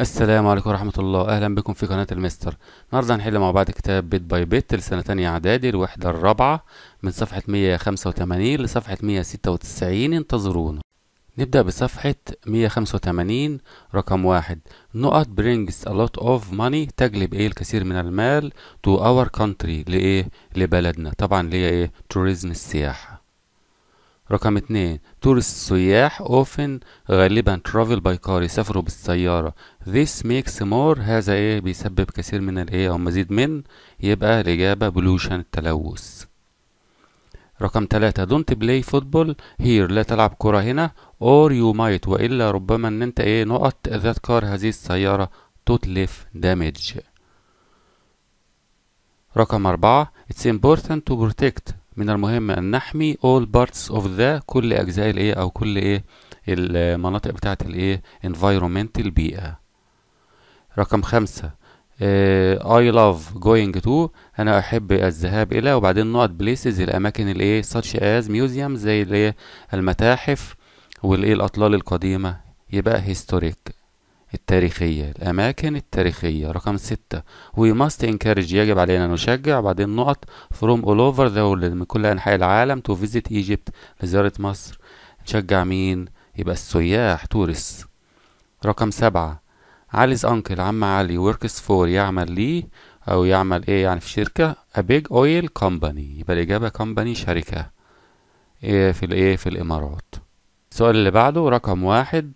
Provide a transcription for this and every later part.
السلام عليكم ورحمة الله أهلا بكم في قناة المستر النهاردة هنحل مع بعض كتاب بيت باي بيت لسنة تانية إعدادي الوحدة الرابعة من صفحة 185 لصفحة 196 انتظرونا نبدأ بصفحة 185 رقم واحد نقط brings a lot of money تجلب ايه الكثير من المال to our country لإيه؟ لبلدنا طبعا ليه ايه؟ tourism السياحة رقم اتنين تورست سياح often غالبا travel by car يسافروا بالسيارة this makes more هذا ايه بيسبب كثير من الايه او مزيد من يبقى الإجابة pollution التلوث رقم تلاتة don't play football here لا تلعب كرة هنا or you might وإلا ربما ان انت ايه نقط ذات كار هذه السيارة تتلف damage رقم أربعة It's important to protect من المهم أن نحمي all parts of the كل أجزاء الإيه أو كل إيه المناطق بتاعة الإيه environment البيئة رقم خمسة آه، I love going to أنا أحب الذهاب إلى وبعدين نقط places الأماكن الإيه such as museums زي الإيه المتاحف والإيه الأطلال القديمة يبقى historic التاريخية الأماكن التاريخية رقم ستة we must encourage يجب علينا نشجع بعدين نقط from all over the world من كل أنحاء العالم to visit Egypt لزيارة مصر نشجع مين يبقى السياح تورس رقم سبعة علي's أنكل عم علي works for يعمل ليه أو يعمل إيه يعني في شركة a big oil company يبقى الإجابة company شركة إيه في الإيه في الإمارات السؤال اللي بعده رقم واحد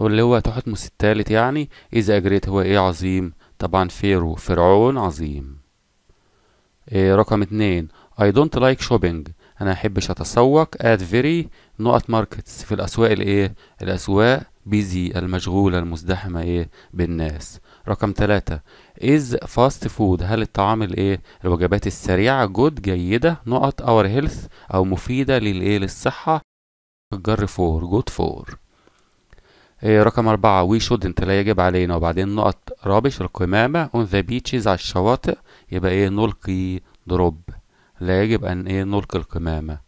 واللي هو تحتمس الثالث يعني إذا أجريت هو إيه عظيم طبعا فيرو فرعون عظيم إيه رقم اتنين I don't like shopping أنا أحبش أتسوق at very نقط markets في الأسواق الإيه الأسواق بيزي المشغولة المزدحمة إيه بالناس رقم تلاتة is fast food هل الطعام الايه الوجبات السريعة جود جيدة نقط اور هيلث او مفيدة للايه للصحة الجر فور جود فور إيه، رقم أربعة وي شودنت لا يجب علينا وبعدين نقط رابش القمامة اون ذا بيتشز على الشواطئ يبقى ايه نلقي دروب لا يجب أن ايه نلقي القمامة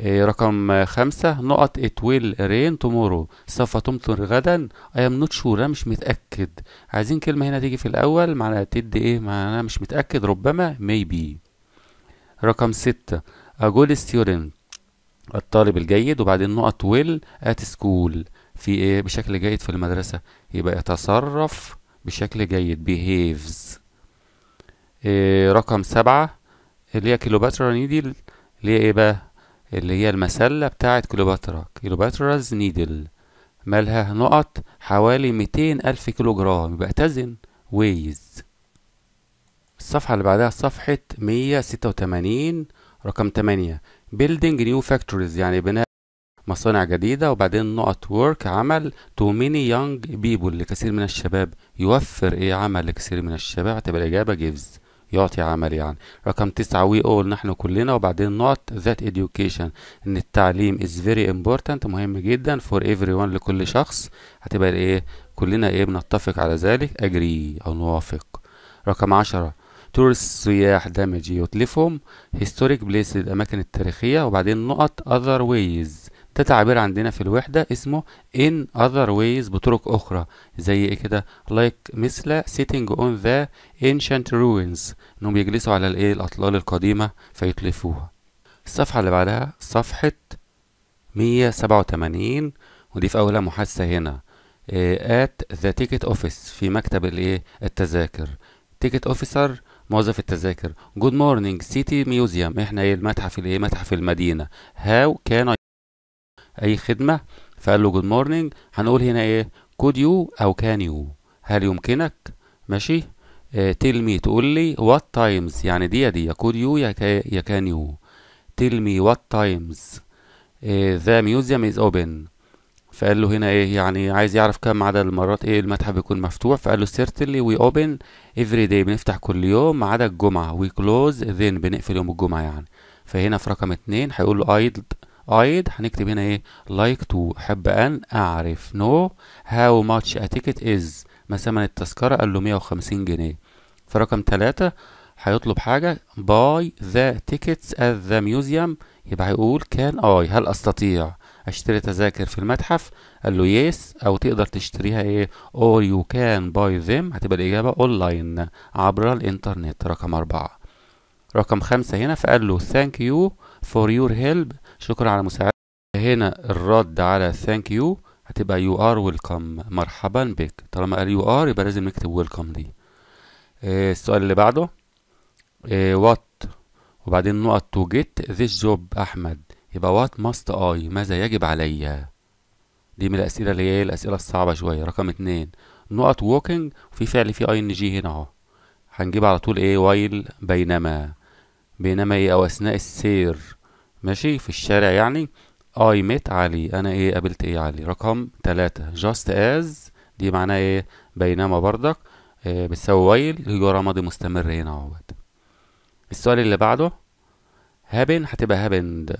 إيه رقم خمسة نقط it will rain tomorrow سوف تمطر غدا I am not sure أنا مش متأكد عايزين كلمة هنا تيجي في الأول معناها تدي إيه معناها مش متأكد ربما maybe رقم ستة a good student الطالب الجيد وبعدين نقط will at school في ايه بشكل جيد في المدرسة يبقى يتصرف بشكل جيد behaves إيه رقم سبعة اللي هي كيلوباترا نيدل اللي هي ايه بقى اللي هي المسلة بتاعة كيلوباترا كليوباتراز نيدل مالها نقط حوالي ميتين ألف كيلو جرام يبقى تزن ويز الصفحة اللي بعدها صفحة مية ستة وتمانين رقم تمانية building new factories يعني بناء مصانع جديدة وبعدين نقط ورك عمل تو ميني يونج بيبول لكثير من الشباب يوفر ايه عمل لكثير من الشباب هتبقى الإجابة جيفز يعطي عمل يعني رقم تسعة وي اول نحن كلنا وبعدين نقط ذات education ان التعليم is very important مهم جدا for everyone لكل شخص هتبقى ايه كلنا ايه بنتفق على ذلك اجري او نوافق رقم عشرة تور السياح دامج يتلفهم هيستوريك بليس الاماكن التاريخية وبعدين نقط other ways ده تعبير عندنا في الوحدة اسمه in other ways بطرق أخرى زي إيه كده like مثل sitting on the ancient ruins إنهم بيجلسوا على الإيه الأطلال القديمة فيتلفوها الصفحة اللي بعدها صفحة 187 ودي في أولها محادثة هنا آه، at the ticket office في مكتب الإيه التذاكر ticket officer موظف التذاكر جود مورنينج سيتي museum احنا ايه المتحف الايه متحف المدينه هاو كان اي خدمه فقال له جود مورنينج هنقول هنا ايه كود يو او كان يو هل يمكنك ماشي تيل آه، مي تقول لي وات تايمز يعني دي دي كود يو يا كان يو تيل مي وات تايمز ذا ميوزيوم از اوبن فقال له هنا ايه يعني عايز يعرف كم عدد المرات ايه المتحف بيكون مفتوح فقال له سيرتلي وي اوبن افري داي بنفتح كل يوم ما عدا الجمعة وي كلوز ذن بنقفل يوم الجمعة يعني فهنا في رقم اتنين هيقول له ايد ايد هنكتب هنا ايه لايك like تو حب ان اعرف نو هاو ماتش اتيكت از ثمن التذكره قال له 150 جنيه فرقم 3 هيطلب حاجه باي ذا تيكتس ات ذا ميوزيوم يبقى هيقول كان اي هل استطيع اشتري تذاكر في المتحف قال له يس او تقدر تشتريها ايه اور يو كان باي ذيم هتبقى الاجابه لاين عبر الانترنت رقم أربعة رقم خمسة هنا فقال له ثانك يو فور يور هيلب شكرا على مساعدتك هنا الرد على ثانك يو هتبقى يو ار ويلكم مرحبا بك طالما قال يو ار يبقى لازم نكتب ويلكم دي آه، السؤال اللي بعده وات آه، وبعدين نقط تو جيت ذيس جوب احمد يبقى وات ماست اي ماذا يجب عليا دي من الاسئله اللي هي الاسئله الصعبه شويه رقم اتنين نقط ووكينج في فعل في اي ان جي هنا اهو هنجيب على طول ايه وايل بينما بينما ايه او اثناء السير ماشي في الشارع يعني I met علي أنا إيه قابلت إيه علي رقم تلاتة just as دي معناها إيه بينما برضك إيه بتساوي ويل يجرى ماضي مستمر هنا اهوت السؤال اللي بعده هابن هتبقى هابند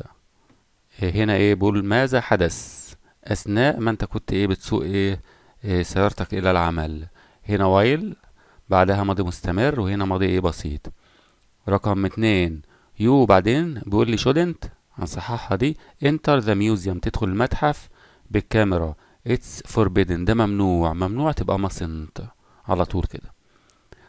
آه، هنا إيه بقول ماذا حدث أثناء ما أنت كنت إيه بتسوق إيه, إيه سيارتك إلى العمل هنا ويل بعدها ماضي مستمر وهنا ماضي إيه بسيط رقم اتنين يو وبعدين بيقول لي shouldn't هنصححها دي enter the museum تدخل المتحف بالكاميرا it's forbidden ده ممنوع ممنوع تبقى مصنت على طول كده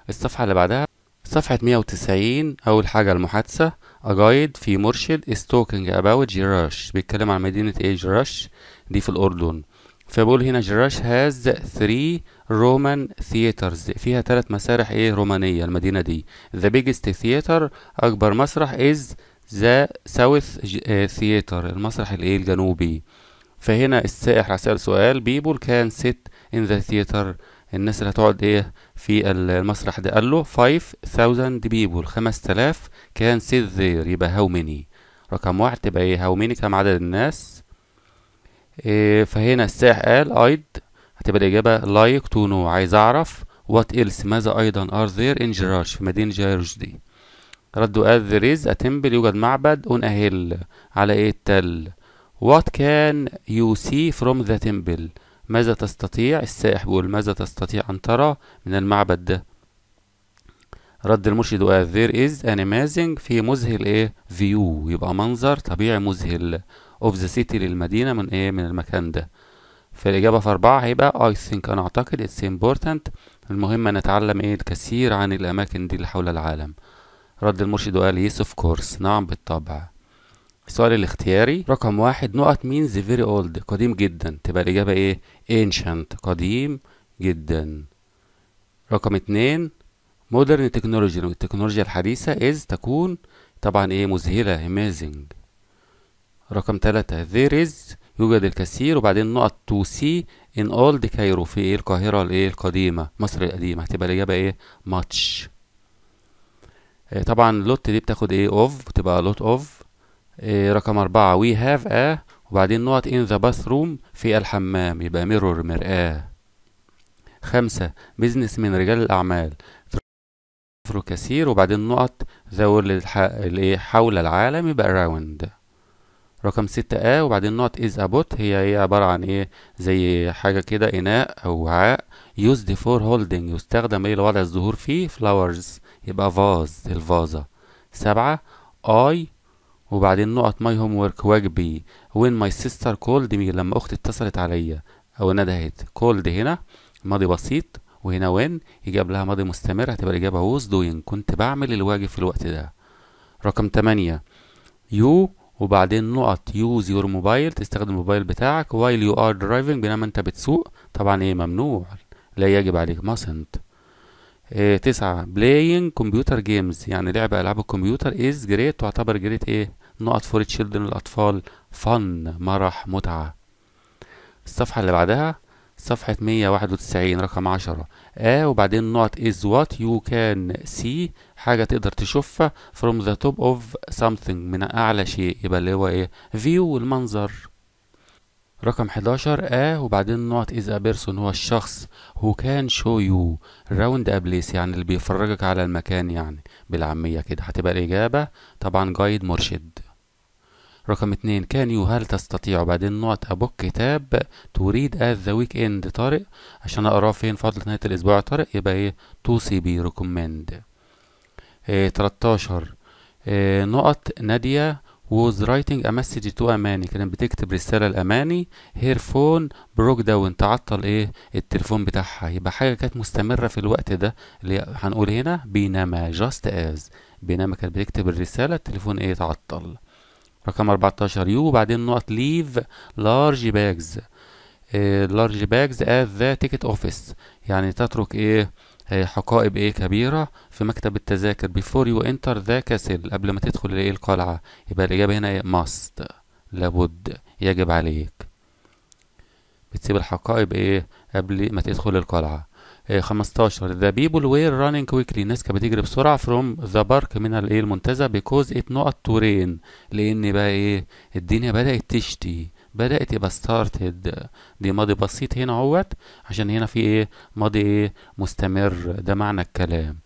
الصفحة اللي بعدها صفحة 190 أول حاجة المحادثة A guide في مرشد is talking about Jerash بيتكلم عن مدينة ايه Jerash دي في الأردن فبقول هنا جراش هاز 3 رومان ثياترز فيها ثلاث مسارح ايه رومانيه المدينه دي ذا بيجست ثياتر اكبر مسرح از ذا ساوث ثياتر المسرح الايه الجنوبي فهنا السائح سأل سؤال بيبول كان سيت ان ذا ثياتر الناس اللي هتقعد ايه في المسرح ده قال له 5000 بيبول 5000 كان سيت ذير يبقى هاو ميني رقم واحد تبقى ايه هاو ميني كم عدد الناس إيه، فهنا الساح قال ايد هتبقى الإجابة لايك تو نو عايز أعرف وات إلس ماذا أيضا ار ذير إن جيرارش في مدينة جيرارش دي ردوا قال there is a temple يوجد معبد on a hill على إيه التل وات كان يو سي فروم ذا temple ماذا تستطيع السائح بيقول ماذا تستطيع أن ترى من المعبد ده رد المرشد وقال there is an amazing في مذهل إيه view يبقى منظر طبيعي مذهل اوف ذا سيتي للمدينة من ايه من المكان ده فالإجابة في أربعة هيبقى اي ثينك أنا أعتقد اتس امبورتنت المهم نتعلم إيه الكثير عن الأماكن دي اللي حول العالم رد المرشد وقال يس اوف كورس نعم بالطبع السؤال الاختياري رقم واحد نقط means فيري اولد قديم جدا تبقى الإجابة إيه ancient قديم جدا رقم اتنين مودرن تكنولوجي التكنولوجيا الحديثة از تكون طبعا إيه مذهلة amazing رقم تلاتة there is يوجد الكثير وبعدين نقط to see in old Cairo في ايه القاهرة الايه القديمة مصر القديمة هتبقى الإجابة ايه much آه، طبعا lot دي بتاخد ايه of بتبقى lot of آه، رقم أربعة we have a وبعدين نقط in the bathroom في الحمام يبقى mirror مرآة خمسة بزنس من رجال الأعمال كثير وبعدين نقط the حول العالم يبقى around رقم ستة a وبعدين نقط is أبوت هي هي إيه؟ عبارة عن ايه زي حاجة كده اناء او وعاء used for holding يستخدم ايه لوضع الزهور فيه flowers يبقى vase الفازة سبعة I وبعدين نقط my homework واجبي when my sister called me لما اختي اتصلت عليا او ندهت called هنا ماضي بسيط وهنا when يجاب لها ماضي مستمر هتبقى الإجابة was doing كنت بعمل الواجب في الوقت ده رقم تمانية you وبعدين نقط يوز يور موبايل تستخدم الموبايل بتاعك وايل يو ار درايفنج بينما انت بتسوق طبعا ايه ممنوع لا يجب عليك mustn't اه تسعة بلاينج كمبيوتر جيمز يعني لعب ألعاب الكمبيوتر از جريت تعتبر جريت ايه نقط فور تشيلدرن الاطفال fun مرح متعة الصفحة اللي بعدها صفحة 191 رقم 10 A آه، وبعدين not is what you can see حاجة تقدر تشوفها from the top of something من أعلى شيء يبقى اللي هو إيه view المنظر رقم 11 A آه، وبعدين not is a person هو الشخص who can show you round a place يعني اللي بيفرجك على المكان يعني بالعامية كده هتبقى الإجابة طبعا جايد مرشد رقم اتنين كان يو هل تستطيع بعدين نقط أبوك كتاب تريد آت ذا ويك إند طارق عشان أقراه فين فضل نهاية الأسبوع طارق يبقى إيه تو سي بي ريكومند آه، تلتاشر آه، نقط نادية was writing a message to أماني كانت بتكتب رسالة لأماني her phone broke down تعطل إيه التليفون بتاعها يبقى حاجة كانت مستمرة في الوقت ده اللي هنقول هنا بينما just as بينما كانت بتكتب الرسالة التليفون إيه تعطل رقم 14 يو وبعدين نقط ليف لارج باجز آه، لارج باجز ات ذا تيكت اوفيس يعني تترك ايه آه، حقائب ايه كبيرة في مكتب التذاكر بيفور يو انتر ذا كاسل قبل ما تدخل ايه القلعة يبقى الإجابة هنا ماست إيه، لابد يجب عليك بتسيب الحقائب ايه قبل ما تدخل القلعة 15 ذا بيبل وير رانينج كويكلي الناس كانت بتجري بسرعه فروم ذا بارك من الايه المنتزه بيكوز ات نقط تورين لان بقى ايه الدنيا بدات تشتي بدات يبقى ستارتد دي ماضي بسيط هنا اهوت عشان هنا في ايه ماضي ايه مستمر ده معنى الكلام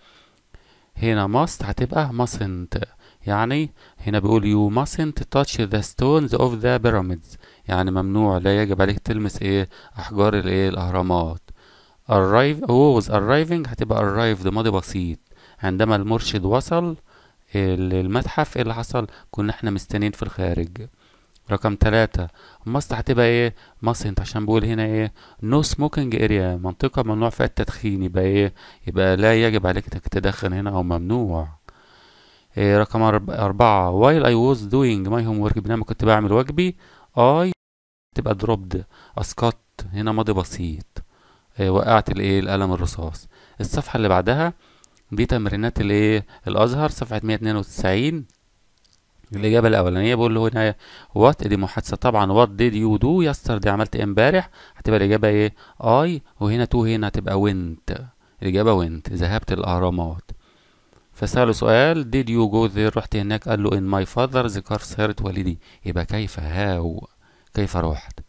هنا ماست هتبقى ماسنت يعني هنا بيقول يو mustn't touch the stones of the pyramids يعني ممنوع لا يجب عليك تلمس ايه احجار الايه الاهرامات arrive was arriving هتبقى arrived ماضي بسيط عندما المرشد وصل للمتحف ايه اللي حصل كنا احنا مستنيين في الخارج رقم تلاتة مصر هتبقى ايه مصر انت عشان بقول هنا ايه نو smoking اريا منطقة ممنوع فيها التدخين يبقى ايه يبقى لا يجب عليك انك تدخن هنا او ممنوع إيه رقم أربعة while I was doing my homework بينما كنت بعمل واجبي I تبقى dropped اسقط هنا ماضي بسيط آه، وقعت الايه القلم الرصاص الصفحه اللي بعدها دي تمرينات الايه الازهر صفحه 192 الإجابة الأولانية بقول له هنا وات دي محادثة طبعا وات ديد يو دو يستر دي عملت إيه امبارح هتبقى الإجابة إيه أي وهنا تو هنا هتبقى وينت الإجابة وينت ذهبت الأهرامات فسأله سؤال ديد يو جو there رحت هناك قال له إن ماي فاذر car سيارة والدي يبقى كيف هاو كيف رحت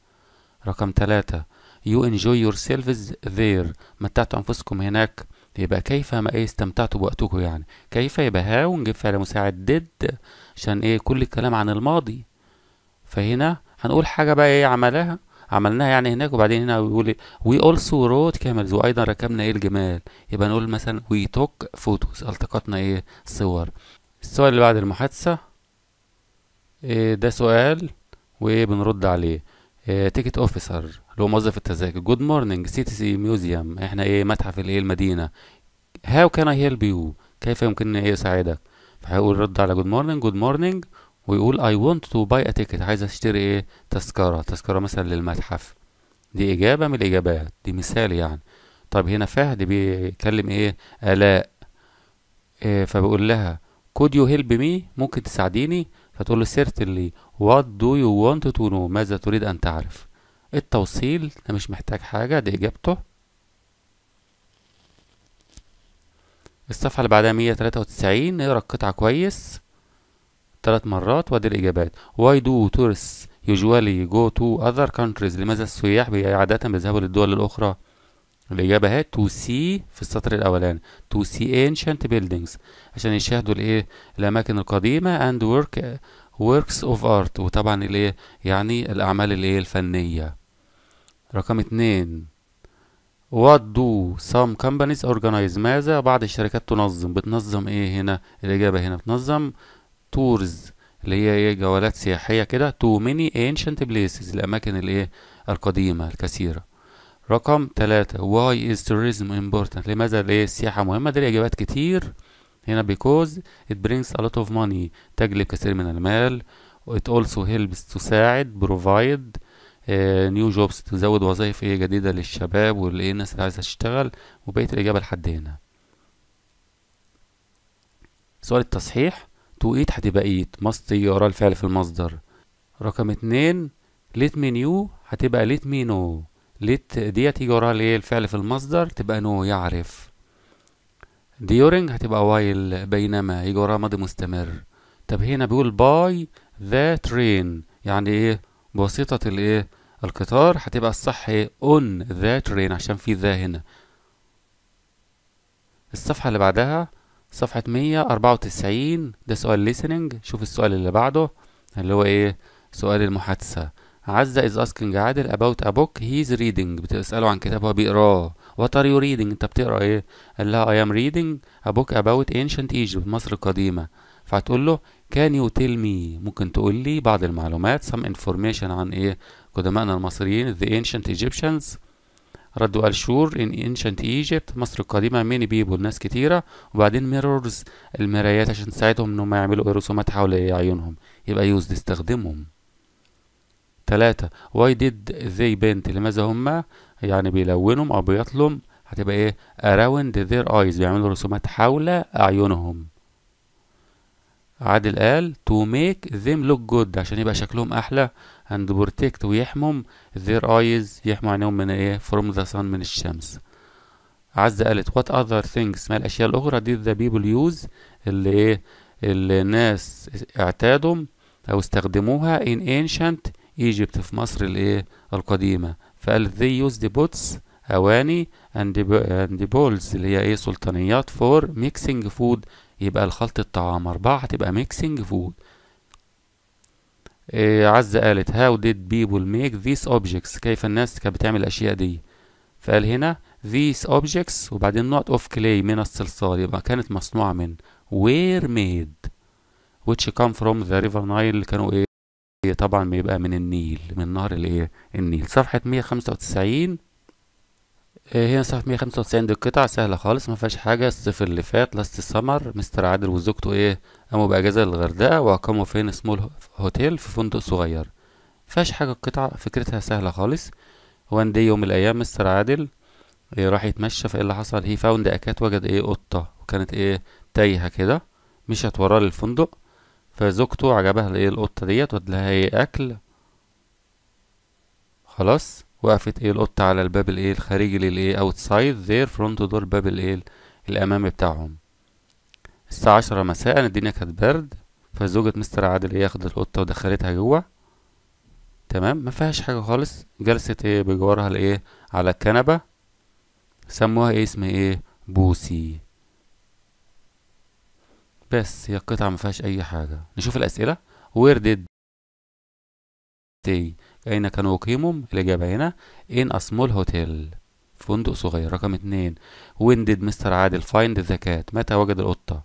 رقم ثلاثة you enjoy yourselves there متعتوا أنفسكم هناك يبقى كيف ما ايه استمتعتوا بوقتكم يعني كيف يبقى هاو نجيب فعل مساعد did عشان ايه كل الكلام عن الماضي فهنا هنقول حاجة بقى ايه عملها عملناها يعني هناك وبعدين هنا بيقول وي اولسو رود كاملز وايضا ركبنا ايه الجمال يبقى نقول مثلا وي توك فوتوز التقطنا ايه صور السؤال اللي بعد المحادثة إيه ده سؤال وايه بنرد عليه تيكت آه، اوفيسر اللي هو موظف التذاكر جود مورنينج سي تي سي ميوزيوم احنا ايه متحف الايه المدينه هاو كان اي هيلب يو كيف يمكنني ايه اساعدك فهيقول رد على جود مورنينج جود مورنينج ويقول اي ونت تو باي ا تيكت عايز اشتري ايه تذكره تذكره مثلا للمتحف دي اجابه من الاجابات دي مثال يعني طب هنا فهد بيكلم ايه الاء إيه فبيقول لها كود يو هيلب مي ممكن تساعديني فتقول له certainly what do you want to know ماذا تريد أن تعرف التوصيل ده مش محتاج حاجة دي إجابته الصفحة اللي بعدها 193 اقرا القطعة كويس ثلاث مرات وادي الإجابات why do tourists usually go to other countries لماذا السياح عادة بيذهبوا للدول الأخرى الإجابة أهي to see في السطر الأولاني to see ancient buildings عشان يشاهدوا الإيه الأماكن القديمة and work works of art وطبعا الإيه يعني الأعمال الإيه الفنية رقم اتنين what do some companies organize ماذا بعض الشركات تنظم بتنظم إيه هنا الإجابة هنا بتنظم tours اللي هي إيه جولات سياحية كده to many ancient places الأماكن الإيه القديمة الكثيرة رقم ثلاثة why is tourism important لماذا ليه السياحة مهمة دي إجابات كتير هنا because it brings a lot of money تجلب كثير من المال it also helps تساعد provide uh, new jobs تزود وظائف ايه جديدة للشباب واللي الناس اللي عايزة تشتغل وبقية الإجابة لحد هنا سؤال التصحيح تو ايت هتبقى ايت must يقرا الفعل في المصدر رقم اتنين let me new هتبقى let me know ليت ديت هيجي وراها الايه الفعل في المصدر تبقى نو يعرف ديورنج هتبقى وايل بينما يجي وراها ماضي مستمر طب هنا بيقول باي ذا ترين يعني ايه بواسطة الايه القطار هتبقى الصح ايه اون ذا ترين عشان في ذا هنا الصفحة اللي بعدها صفحة 194 ده سؤال listening شوف السؤال اللي بعده اللي هو ايه سؤال المحادثة عزة is asking عادل about a book he's reading بتسأله عن كتاب هو بيقراه what are you reading انت بتقرا ايه قال لها I am reading a book about ancient Egypt مصر القديمة فهتقول له can you tell me ممكن تقول لي بعض المعلومات some information عن ايه قدمائنا المصريين the ancient Egyptians ردوا قال شور ان انشنت ايجيبت مصر القديمة ميني بيبول ناس كتيرة وبعدين ميرورز المرايات عشان تساعدهم انهم يعملوا رسومات حول إيه؟ عيونهم يبقى يوزد استخدمهم تلاتة why did they paint لماذا هما يعني بيلونهم أو بيطلم هتبقى إيه around their eyes بيعملوا رسومات حول أعينهم عادل قال to make them look good عشان يبقى شكلهم أحلى and protect ويحمم their eyes يحموا عينهم من إيه from the sun من الشمس عزة قالت what other things ما الأشياء الأخرى did the people use اللي إيه اللي الناس اعتادهم أو استخدموها in ancient ايجيبت في مصر الايه القديمه فقال they دي pots اواني and bowls اللي هي ايه سلطانيات for mixing food يبقى الخلط الطعام اربعه هتبقى mixing food إيه عزة قالت how did people make these objects كيف الناس كانت بتعمل الأشياء دي فقال هنا these objects وبعدين نقط اوف كلي من الصلصال يبقى كانت مصنوعة من وير made which come from the river Nile اللي كانوا ايه طبعا بيبقى من النيل من نهر الايه النيل صفحة 195 آه، هي صفحة 195 دي القطعة سهلة خالص ما فيهاش حاجة الصيف اللي فات لاست سمر مستر عادل وزوجته ايه قاموا بأجازة للغردقة وأقاموا فين سمول هوتيل في فندق صغير مفيهاش حاجة القطعة فكرتها سهلة خالص وان دي يوم من الأيام مستر عادل إيه راح يتمشى فايه اللي حصل هي فاوند أكات وجد ايه قطة وكانت ايه تايهة كده مشت وراه للفندق فزوجته عجبها الايه القطة ديت ودلها ايه اكل خلاص وقفت ايه القطة على الباب الايه الخارجي للايه اوتسايد ذير فرونت دور باب الايه الامامي بتاعهم الساعة عشرة مساء الدنيا كانت برد فزوجة مستر عادل ايه اخدت القطة ودخلتها جوه تمام ما فيهاش حاجة خالص جلست ايه بجوارها الايه على الكنبة سموها ايه اسم ايه بوسي بس هي قطعة ما فيهاش أي حاجة نشوف الأسئلة وير ديد تي أين كانوا يقيمهم الإجابة هنا in a small hotel فندق صغير رقم اتنين when did مستر عادل find the cat متى وجد القطة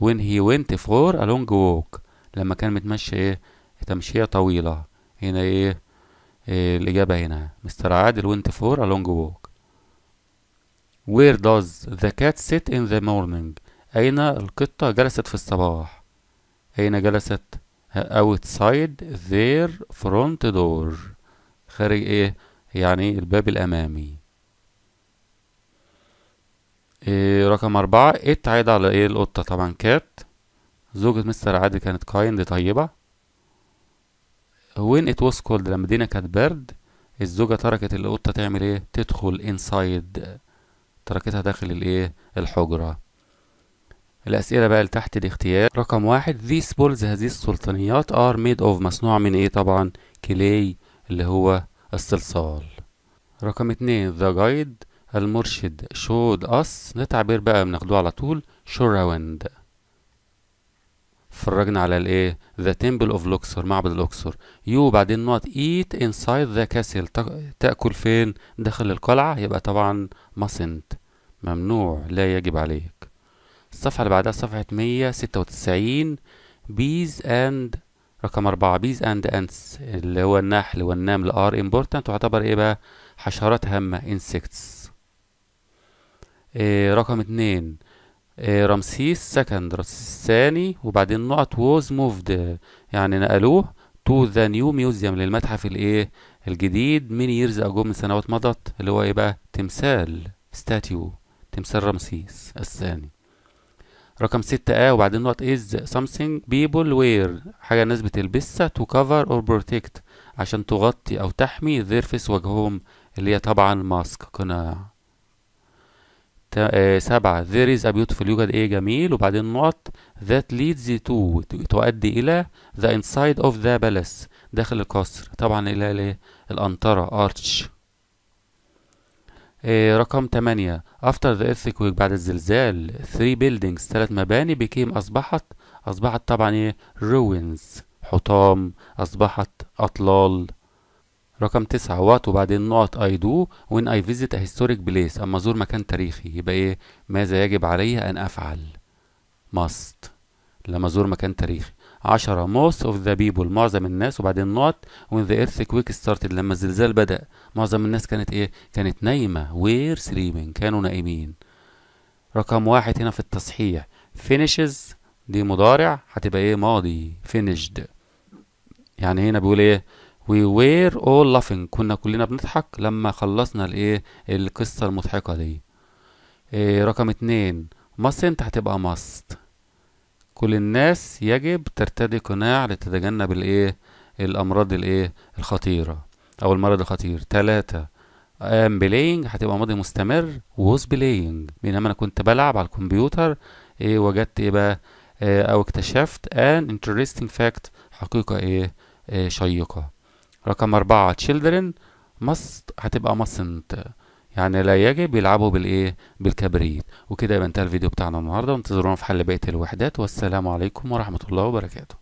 when he went for a long walk لما كان متمشي ايه تمشية طويلة هنا ايه, إيه الإجابة هنا مستر عادل went for a long walk where does the cat sit in the morning أين القطة جلست في الصباح أين جلست outside their front door خارج ايه يعني الباب الأمامي إيه رقم أربعة ات عاد على ايه القطة طبعا كات زوجة مستر عادل كانت كايند طيبة وين it was cold لما دينا كانت برد الزوجة تركت القطة تعمل ايه تدخل inside تركتها داخل الايه الحجرة الأسئلة بقى اللي تحت الاختيار رقم واحد these balls هذه السلطانيات are made of مصنوع من ايه طبعا كلي اللي هو الصلصال رقم اتنين the guide المرشد showed us ده تعبير بقى بناخدوه على طول show around اتفرجنا على الايه the temple of luxor معبد الاقصر يو بعدين نقط eat inside the castle تاكل فين داخل القلعه يبقى طبعا mustn't ممنوع لا يجب عليك الصفحة اللي بعدها صفحة 196 بيز اند رقم أربعة بيز اند انتس اللي هو النحل والنمل ار امبورتنت تعتبر ايه بقى حشرات هامة انسكتس إيه رقم اتنين إيه رمسيس سكند رمسيس الثاني وبعدين نقط ووز موفد يعني نقلوه تو ذا نيو ميوزيوم للمتحف الايه الجديد من ييرز اجو من سنوات مضت اللي هو ايه بقى تمثال ستاتيو تمثال رمسيس الثاني رقم 6 A آه، وبعدين what is something people wear حاجة الناس بتلبسها to cover or protect عشان تغطي أو تحمي their face وجههم اللي هي طبعا ماسك قناع آه، سبعة there is a beautiful يوجد ايه جميل وبعدين نقط that leads to تؤدي إلى the inside of the palace داخل القصر طبعا إلى إيه؟ الأنطرة arch إيه، رقم 8 after the earthquake بعد الزلزال three buildings ثلاث مباني became أصبحت أصبحت طبعا إيه ruins حطام أصبحت أطلال رقم تسعة وات وبعدين نقط I do when I visit a historic place أما أزور مكان تاريخي يبقى إيه ماذا يجب علي أن أفعل must لما أزور مكان تاريخي 10 most of the people معظم الناس وبعدين not when the earthquake started لما الزلزال بدأ معظم الناس كانت ايه كانت نايمة were sleeping كانوا نائمين رقم واحد هنا في التصحيح finishes دي مضارع هتبقى ايه ماضي finished يعني هنا بيقول ايه we were all laughing كنا كلنا بنضحك لما خلصنا الايه القصة المضحكة دي إيه رقم اتنين mustn't هتبقى must كل الناس يجب ترتدي قناع لتتجنب الايه الامراض الايه الخطيره او المرض الخطير ثلاثة ام بلاينج هتبقى ماضي مستمر ووز بلاينج بينما انا كنت بلعب على الكمبيوتر ايه وجدت ايه بقى ايه او اكتشفت ان انترستنج فاكت حقيقة ايه, ايه شيقة رقم أربعة children must هتبقى mustn't يعني لا يجب يلعبوا بالايه بالكبريت وكده يبقى انتهى الفيديو بتاعنا النهارده وانتظرونا في حل بقيه الوحدات والسلام عليكم ورحمه الله وبركاته